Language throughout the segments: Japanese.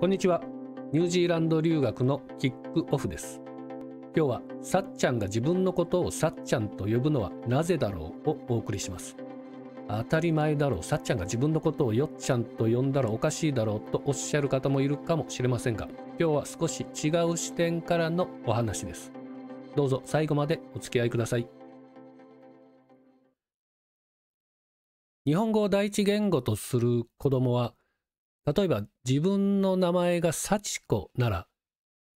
こんにちはニュージーランド留学のキックオフです今日はさっちゃんが自分のことをさっちゃんと呼ぶのはなぜだろうをお送りします当たり前だろうさっちゃんが自分のことをよっちゃんと呼んだらおかしいだろうとおっしゃる方もいるかもしれませんが今日は少し違う視点からのお話ですどうぞ最後までお付き合いください日本語を第一言語とする子供は例えば自分の名前が幸子なら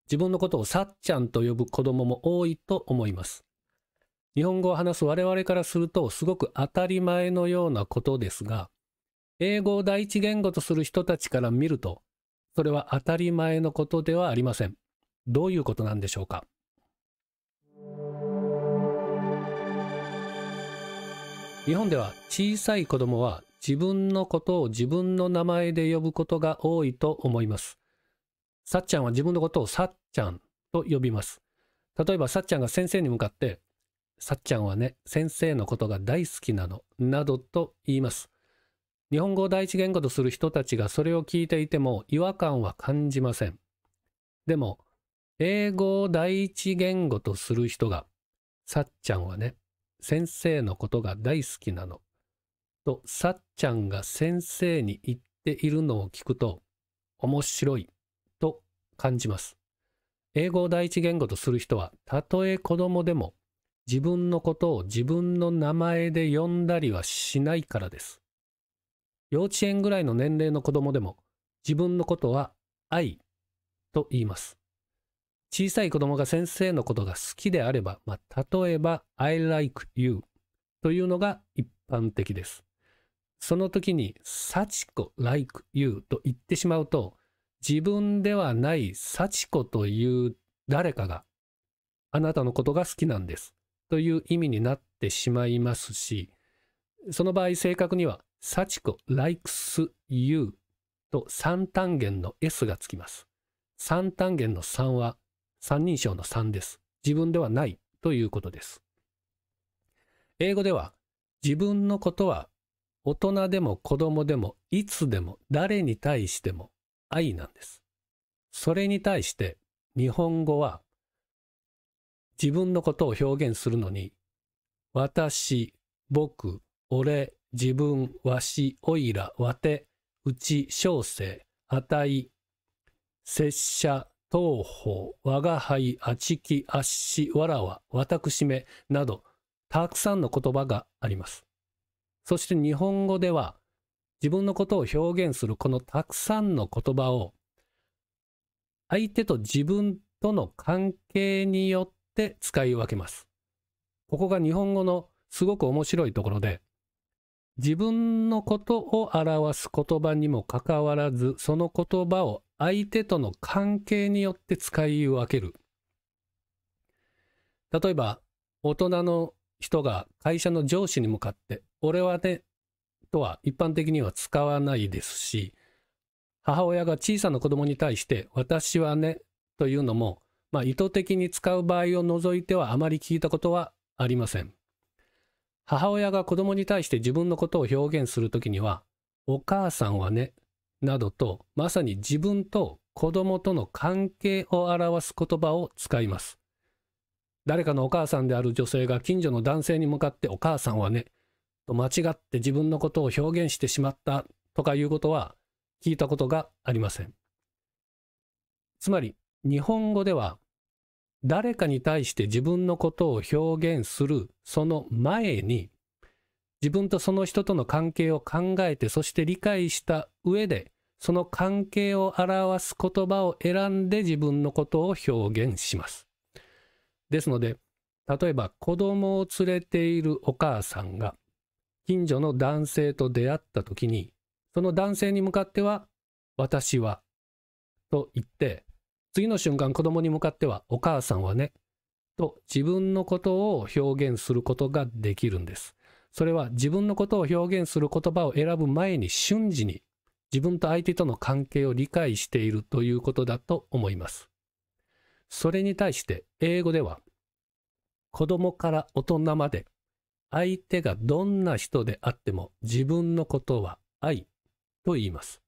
自分のことをさっちゃんと呼ぶ子供も多いと思います。日本語を話す我々からするとすごく当たり前のようなことですが、英語を第一言語とする人たちから見ると、それは当たり前のことではありません。どういうことなんでしょうか日本では小さい子供は自分のことを自分の名前で呼ぶことが多いと思います。さっちゃんは自分のことをさっちゃんと呼びます。例えばさっちゃんが先生に向かって、さっちゃんはね、先生のことが大好きなの、などと言います。日本語を第一言語とする人たちがそれを聞いていても違和感は感じません。でも、英語を第一言語とする人が、さっちゃんはね、先生のことが大好きなの、とさっちゃんが先生に言っているのを聞くと面白いと感じます。英語を第一言語とする人はたとえ子供でも自分のことを自分の名前で呼んだりはしないからです。幼稚園ぐらいの年齢の子供でも自分のことは愛と言います。小さい子供が先生のことが好きであれば、まあ、例えば I like you というのが一般的です。その時に、幸子 like you と言ってしまうと、自分ではない幸子という誰かが、あなたのことが好きなんです。という意味になってしまいますし、その場合正確には、幸子 likes you と三単元の S がつきます。三単元の3は三人称の3です。自分ではないということです。英語では自分のことは大人でも子供でもいつでも誰に対しても愛なんです。それに対して日本語は自分のことを表現するのに私、僕、俺、自分、わし、おいら、わて、うち、小生、あたい、拙者、東方、我が輩、あちき、あっし、わらわ、わたくしめなど、たくさんの言葉があります。そして日本語では自分のことを表現するこのたくさんの言葉を相手と自分との関係によって使い分けます。ここが日本語のすごく面白いところで自分のことを表す言葉にもかかわらずその言葉を相手との関係によって使い分ける例えば大人の人が会社の上司に向かって俺はね、とは一般的には使わないですし、母親が小さな子供に対して、私はね、というのも、まあ、意図的に使う場合を除いてはあまり聞いたことはありません。母親が子供に対して自分のことを表現するときには、お母さんはね、などと、まさに自分と子供との関係を表す言葉を使います。誰かのお母さんである女性が近所の男性に向かってお母さんはね、間違って自分のことを表現してしまったとかいうことは聞いたことがありません。つまり日本語では誰かに対して自分のことを表現するその前に自分とその人との関係を考えてそして理解した上でその関係を表す言葉を選んで自分のことを表現します。ですので例えば子供を連れているお母さんが近所の男性と出会った時に、その男性に向かっては、私は、と言って、次の瞬間子供に向かっては、お母さんはね、と自分のことを表現することができるんです。それは自分のことを表現する言葉を選ぶ前に瞬時に自分と相手との関係を理解しているということだと思います。それに対して英語では子供から大人まで相手がどんな人であっても自分のことは愛と言います。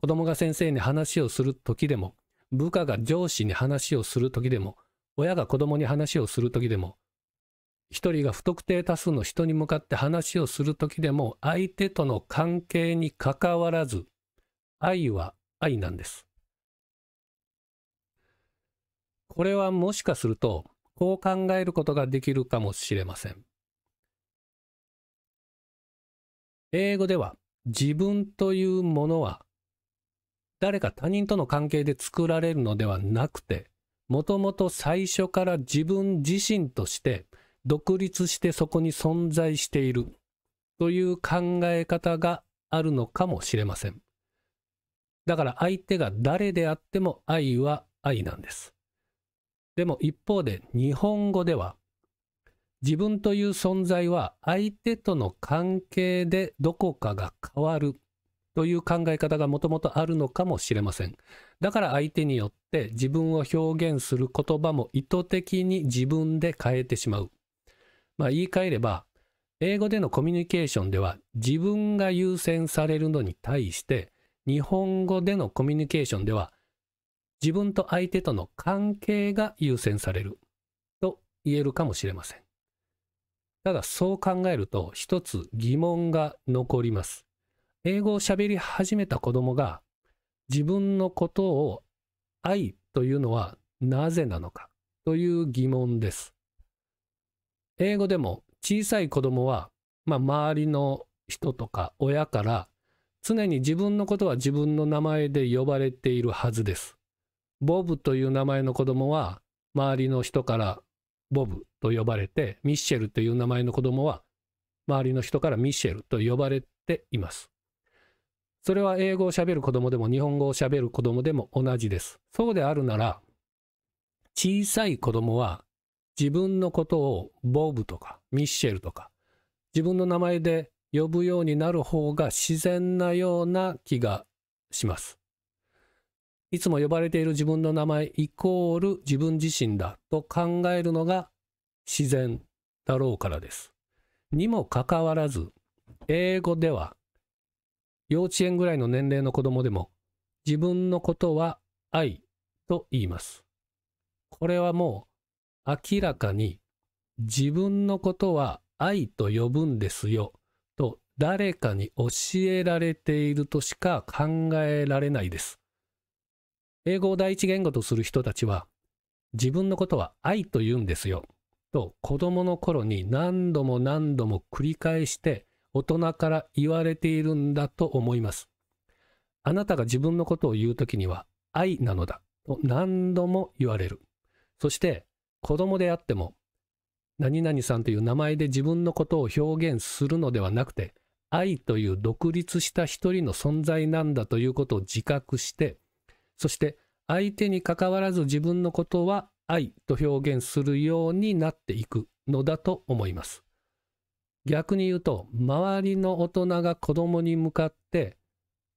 子供が先生に話をする時でも、部下が上司に話をする時でも、親が子供に話をする時でも、一人が不特定多数の人に向かって話をする時でも、相手との関係にかかわらず、愛は愛なんです。これはもしかすると、こう考えることができるかもしれません。英語では自分というものは誰か他人との関係で作られるのではなくて、もともと最初から自分自身として独立してそこに存在しているという考え方があるのかもしれません。だから相手が誰であっても愛は愛なんです。でも一方で日本語では自分という存在は相手との関係でどこかが変わるという考え方がもともとあるのかもしれません。だから相手によって自分を表現する言葉も意図的に自分で変えてしまう。まあ言い換えれば、英語でのコミュニケーションでは自分が優先されるのに対して、日本語でのコミュニケーションでは自分と相手との関係が優先されると言えるかもしれません。ただそう考えると一つ疑問が残ります。英語を喋り始めた子供が自分のことを愛というのはなぜなのかという疑問です。英語でも小さい子供は、まあ、周りの人とか親から常に自分のことは自分の名前で呼ばれているはずです。ボブという名前の子供は周りの人からボブと呼ばれて、ミッシェルという名前の子供は、周りの人からミッシェルと呼ばれています。それは英語をしゃべる子供でも日本語をしゃべる子供でも同じです。そうであるなら、小さい子供は自分のことをボブとかミッシェルとか自分の名前で呼ぶようになる方が自然なような気がします。いつも呼ばれている自分の名前イコール自分自身だと考えるのが自然だろうからです。にもかかわらず、英語では幼稚園ぐらいの年齢の子供でも自分のことは愛と言います。これはもう明らかに自分のことは愛と呼ぶんですよと誰かに教えられているとしか考えられないです。英語を第一言語とする人たちは、自分のことは愛と言うんですよ。と子供の頃に何度も何度も繰り返して大人から言われているんだと思います。あなたが自分のことを言うときには愛なのだと何度も言われる。そして子供であっても何々さんという名前で自分のことを表現するのではなくて愛という独立した一人の存在なんだということを自覚してそして相手に関わらず自分のことは愛と表現するようになっていくのだと思います。逆に言うと周りの大人が子供に向かって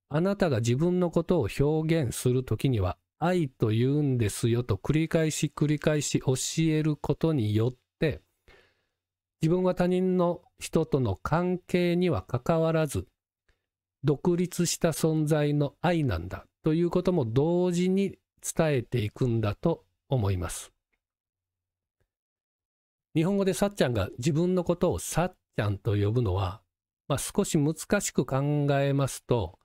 あなたが自分のことを表現する時には愛と言うんですよと繰り返し繰り返し教えることによって自分は他人の人との関係にはかかわらず独立した存在の愛なんだということも同時に伝えていくんだと思います。日本語でさっちゃんが自分のことをさっちゃんと呼ぶのは、まあ、少し難しく考えますと、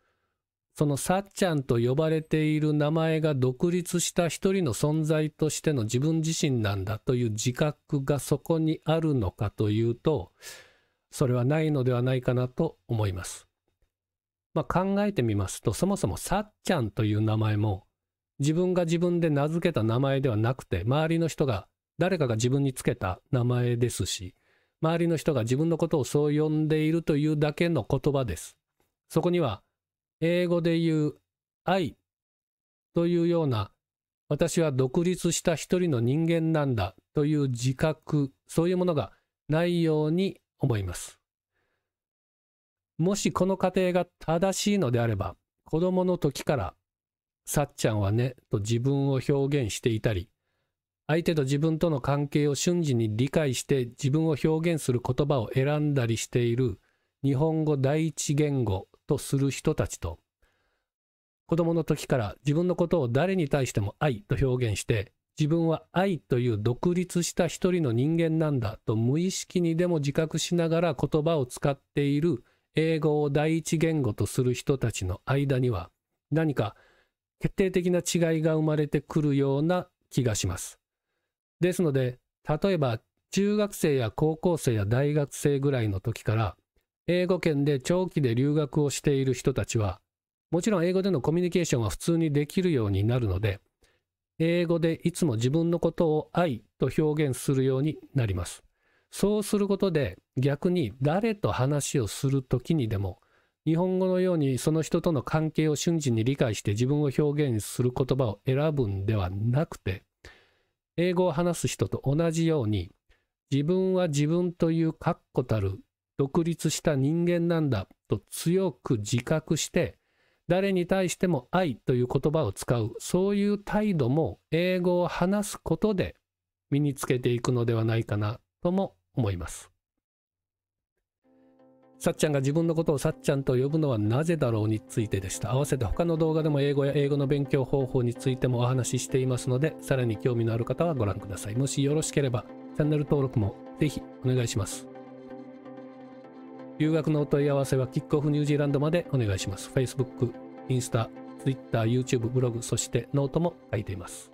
そのさっちゃんと呼ばれている名前が独立した一人の存在としての自分自身なんだという自覚がそこにあるのかというと、それはないのではないかなと思います。まあ、考えてみますとそもそもさっちゃんという名前も自分が自分で名付けた名前ではなくて周りの人が誰かが自分につけた名前ですし周りの人が自分のことをそう呼んでいるというだけの言葉です。そこには英語で言う愛というような私は独立した一人の人間なんだという自覚そういうものがないように思います。もしこの過程が正しいのであれば、子供の時から、さっちゃんはね、と自分を表現していたり、相手と自分との関係を瞬時に理解して自分を表現する言葉を選んだりしている日本語第一言語とする人たちと、子供の時から自分のことを誰に対しても愛と表現して、自分は愛という独立した一人の人間なんだと無意識にでも自覚しながら言葉を使っている英語を第一言語とする人たちの間には何か決定的な違いが生まれてくるような気がします。ですので、例えば中学生や高校生や大学生ぐらいの時から英語圏で長期で留学をしている人たちはもちろん英語でのコミュニケーションは普通にできるようになるので英語でいつも自分のことを愛と表現するようになります。そうすることで逆に誰と話をする時にでも日本語のようにその人との関係を瞬時に理解して自分を表現する言葉を選ぶんではなくて英語を話す人と同じように自分は自分という確固たる独立した人間なんだと強く自覚して誰に対しても愛という言葉を使うそういう態度も英語を話すことで身につけていくのではないかなとも思います。さっちゃんが自分のことをさっちゃんと呼ぶのはなぜだろうについてでした。合わせて他の動画でも英語や英語の勉強方法についてもお話ししていますので、さらに興味のある方はご覧ください。もしよろしければ、チャンネル登録もぜひお願いします。留学のお問い合わせはキックオフニュージーランドまでお願いします。Facebook、インスタ、Twitter、YouTube、ブログ、そしてノートも書いています。